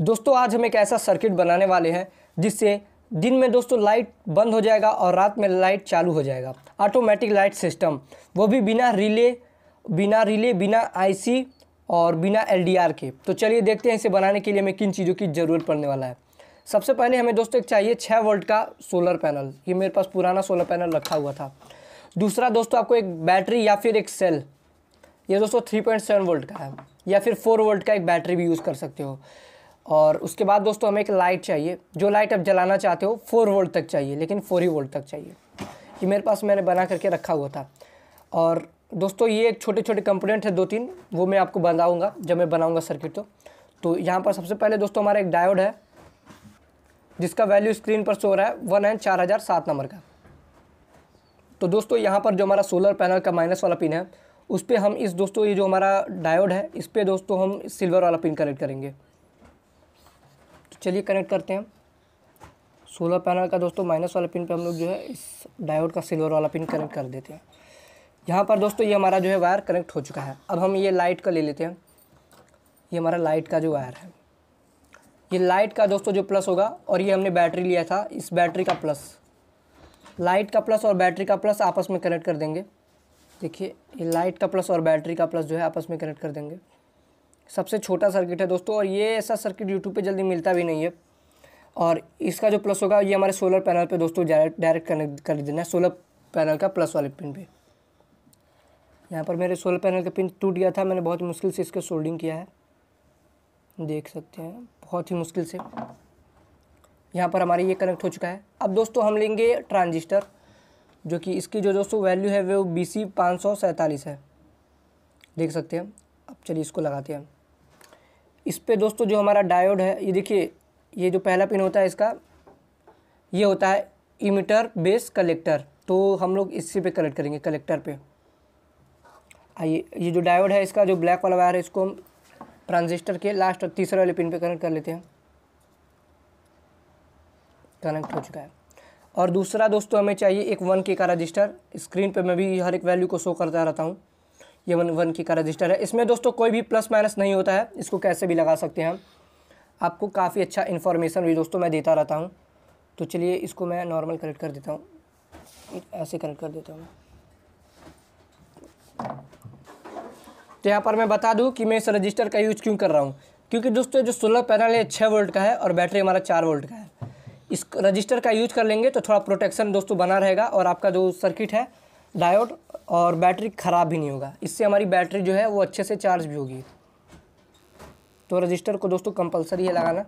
दोस्तों आज हम एक ऐसा सर्किट बनाने वाले हैं जिससे दिन में दोस्तों लाइट बंद हो जाएगा और रात में लाइट चालू हो जाएगा ऑटोमेटिक लाइट सिस्टम वो भी बिना रिले बिना रिले बिना आईसी और बिना एलडीआर के तो चलिए देखते हैं इसे बनाने के लिए हमें किन चीज़ों की ज़रूरत पड़ने वाला है सबसे पहले हमें दोस्तों एक चाहिए छः वोल्ट का सोलर पैनल ये मेरे पास पुराना सोलर पैनल रखा हुआ था दूसरा दोस्तों आपको एक बैटरी या फिर एक सेल ये दोस्तों थ्री पॉइंट सेवन वोल्ट का है या फिर फोर वोल्ट का एक बैटरी भी यूज़ कर सकते हो और उसके बाद दोस्तों हमें एक लाइट चाहिए जो लाइट आप जलाना चाहते हो फोर वोल्ट तक चाहिए लेकिन फोर ही वोल्ट तक चाहिए ये मेरे पास मैंने बना करके रखा हुआ था और दोस्तों ये एक छोटे छोटे कंपोनेंट है दो तीन वो मैं आपको बनाऊँगा जब मैं बनाऊँगा सर्किट तो तो यहाँ पर सबसे पहले दोस्तों हमारा एक डायोड है जिसका वैल्यू स्क्रीन पर सो रहा है वन एंड चार हज़ार सात नंबर का तो दोस्तों यहाँ पर जो हमारा सोलर पैनल का माइनस वाला पिन है उस पर हम इस दोस्तों ये जो हमारा डायोड है इस पर दोस्तों हम सिल्वर वाला पिन कनेक्ट करेंगे चलिए कनेक्ट करते हैं सोलर पैनल का दोस्तों माइनस वाला पिन पे हम लोग जो है इस डायोड का सिल्वर वाला पिन कनेक्ट कर देते हैं यहाँ पर दोस्तों ये हमारा जो है वायर कनेक्ट हो चुका है अब हम ये लाइट का ले लेते हैं ये हमारा लाइट का जो वायर है ये लाइट का दोस्तों जो प्लस होगा और ये हमने बैटरी लिया था इस बैटरी का प्लस लाइट का प्लस और बैटरी का प्लस आपस में कनेक्ट कर देंगे देखिए ये लाइट का प्लस और बैटरी का प्लस जो है आपस में कनेक्ट कर देंगे सबसे छोटा सर्किट है दोस्तों और ये ऐसा सर्किट यूट्यूब पे जल्दी मिलता भी नहीं है और इसका जो प्लस होगा ये हमारे सोलर पैनल पे दोस्तों डायरेक्ट कनेक्ट कर देना है सोलर पैनल का प्लस वाले पिन पे यहाँ पर मेरे सोलर पैनल का पिन टूट गया था मैंने बहुत मुश्किल से इसका सोल्डिंग किया है देख सकते हैं बहुत ही मुश्किल से यहाँ पर हमारे ये कनेक्ट हो चुका है अब दोस्तों हम लेंगे ट्रांजिस्टर जो कि इसकी जो दोस्तों वैल्यू है वो बी सी पाँच सौ सैंतालीस है देख सकते हैं अब चलिए इसको लगाते हैं इस पर दोस्तों जो हमारा डायोड है ये देखिए ये जो पहला पिन होता है इसका ये होता है इमीटर बेस कलेक्टर तो हम लोग इसी पे कलेक्ट करेंगे कलेक्टर पे आइए ये जो डायोड है इसका जो ब्लैक वाला वायर है इसको हम ट्रांजिस्टर के लास्ट और तीसरे वाले पिन पे कनेक्ट कर लेते हैं कनेक्ट हो चुका है और दूसरा दोस्तों हमें चाहिए एक वन के का रजिस्टर स्क्रीन पे मैं भी हर एक वैल्यू को शो करता रहता हूँ ये वन वन की का रजिस्टर है इसमें दोस्तों कोई भी प्लस माइनस नहीं होता है इसको कैसे भी लगा सकते हैं हम आपको काफ़ी अच्छा इन्फॉर्मेशन भी दोस्तों मैं देता रहता हूँ तो चलिए इसको मैं नॉर्मल कनेक्ट कर देता हूँ ऐसे कनेक्ट कर देता हूँ तो यहाँ पर मैं बता दूँ कि मैं इस रजिस्टर का यूज़ क्यों कर रहा हूँ क्योंकि दोस्तों जो सोलर पैनल है छः वोल्ट का है और बैटरी हमारा चार वोल्ट का है इस रजिस्टर का यूज कर लेंगे तो थोड़ा प्रोटेक्शन दोस्तों बना रहेगा और आपका जो सर्किट है डायोड और बैटरी ख़राब भी नहीं होगा इससे हमारी बैटरी जो है वो अच्छे से चार्ज भी होगी तो रजिस्टर को दोस्तों कंपलसरी है लगाना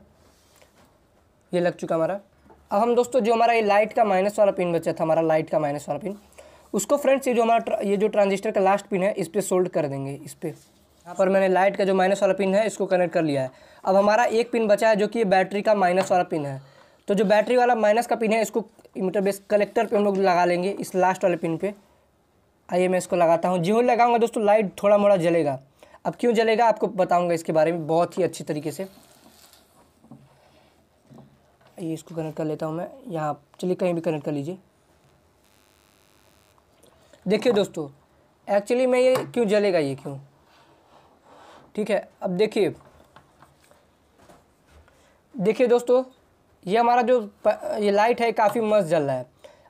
ये लग चुका हमारा अब हम दोस्तों जो हमारा ये लाइट का माइनस वाला पिन बचा था हमारा लाइट का माइनस वाला पिन उसको फ्रेंड्स ये जो हमारा ये जो ट्रांजिस्टर का लास्ट पिन है इस पर सोल्ड कर देंगे इस पर यहाँ पर मैंने लाइट का जो माइनस वाला पिन है इसको कनेक्ट कर लिया है अब हमारा एक पिन बचा है जो कि बैटरी का माइनस वाला पिन है तो जो बैटरी वाला माइनस का पिन है इसको इमीटर बेस कलेक्टर पे हम लोग लगा लेंगे इस लास्ट वाले पिन पे आइए मैं इसको लगाता हूँ ज्यों लगाऊंगा दोस्तों लाइट थोड़ा मोड़ा जलेगा अब क्यों जलेगा आपको बताऊँगा इसके बारे में बहुत ही अच्छी तरीके से ये इसको कनेक्ट कर लेता हूँ मैं यहाँ चलिए कहीं भी कनेक्ट कर लीजिए देखिए दोस्तों एक्चुअली मैं ये क्यों जलेगा ये क्यों ठीक है अब देखिए देखिए दोस्तों ये हमारा जो ये लाइट है काफ़ी मस्त जल रहा है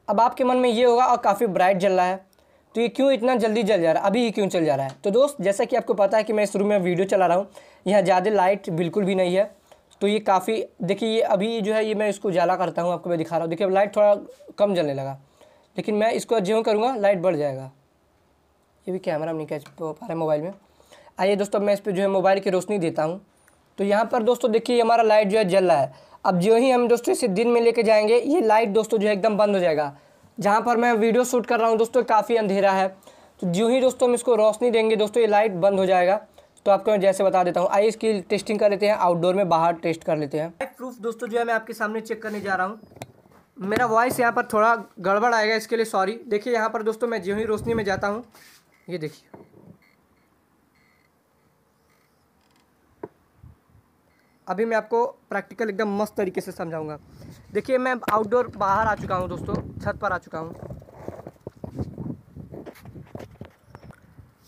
अब आपके मन में ये होगा और काफ़ी ब्राइट जल रहा है तो ये क्यों इतना जल्दी जल जा रहा है अभी ही क्यों चल जा रहा है तो दोस्त जैसा कि आपको पता है कि मैं शुरू में वीडियो चला रहा हूँ यहाँ ज़्यादा लाइट बिल्कुल भी नहीं है तो ये काफ़ी देखिए ये अभी जो है ये मैं इसको उजाला करता हूँ आपको मैं दिखा रहा हूँ देखिए अब लाइट थोड़ा कम जलने लगा लेकिन मैं इसको ज्यों करूँगा लाइट बढ़ जाएगा ये भी कैमरा नहीं कैच पा रहा है मोबाइल में आइए दोस्तों मैं इस पर जो है मोबाइल की रोशनी देता हूँ तो यहाँ पर दोस्तों देखिए हमारा लाइट जो है जल रहा है अब जो ही हम दोस्तों इसे दिन में लेके जाएंगे ये लाइट दोस्तों जो है एकदम बंद हो जाएगा जहाँ पर मैं वीडियो शूट कर रहा हूँ दोस्तों काफ़ी अंधेरा है तो जो ही दोस्तों हम इसको रोशनी देंगे दोस्तों ये लाइट बंद हो जाएगा तो आपको मैं जैसे बता देता हूँ आइए इसकी टेस्टिंग कर लेते हैं आउटडोर में बाहर टेस्ट कर लेते हैं प्रूफ दोस्तों जो है मैं आपके सामने चेक करने जा रहा हूँ मेरा वॉइस यहाँ पर थोड़ा गड़बड़ आएगा इसके लिए सॉरी देखिए यहाँ पर दोस्तों मैं जो ही रोशनी में जाता हूँ ये देखिए अभी मैं आपको प्रैक्टिकल एकदम मस्त तरीके से समझाऊंगा देखिए मैं आउटडोर बाहर आ चुका हूँ दोस्तों छत पर आ चुका हूँ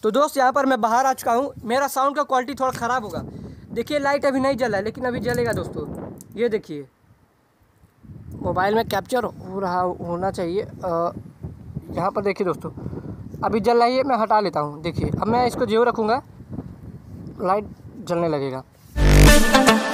तो दोस्त यहाँ पर मैं बाहर आ चुका हूँ मेरा साउंड का क्वालिटी थोड़ा ख़राब होगा देखिए लाइट अभी नहीं जला है लेकिन अभी जलेगा दोस्तों ये देखिए मोबाइल में कैप्चर हो रहा होना चाहिए यहाँ पर देखिए दोस्तों अभी जल रही है मैं हटा लेता हूँ देखिए अब मैं इसको जीव रखूँगा लाइट जलने लगेगा